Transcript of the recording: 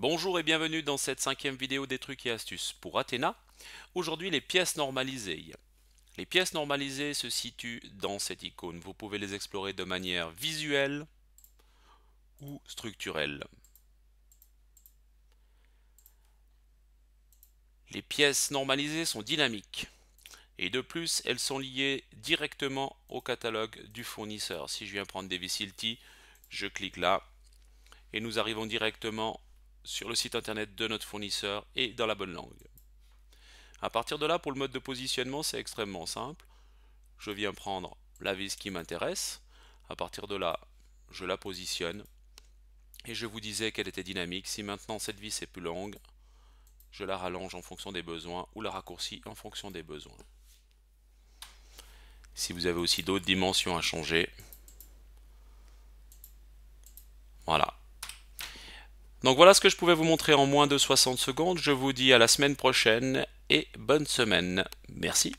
Bonjour et bienvenue dans cette cinquième vidéo des trucs et astuces pour Athéna. Aujourd'hui les pièces normalisées. Les pièces normalisées se situent dans cette icône. Vous pouvez les explorer de manière visuelle ou structurelle. Les pièces normalisées sont dynamiques. Et de plus, elles sont liées directement au catalogue du fournisseur. Si je viens prendre des Visilti, je clique là. Et nous arrivons directement sur le site internet de notre fournisseur et dans la bonne langue. A partir de là, pour le mode de positionnement, c'est extrêmement simple. Je viens prendre la vis qui m'intéresse. À partir de là, je la positionne. Et je vous disais qu'elle était dynamique. Si maintenant cette vis est plus longue, je la rallonge en fonction des besoins ou la raccourcis en fonction des besoins. Si vous avez aussi d'autres dimensions à changer, Donc voilà ce que je pouvais vous montrer en moins de 60 secondes. Je vous dis à la semaine prochaine et bonne semaine. Merci.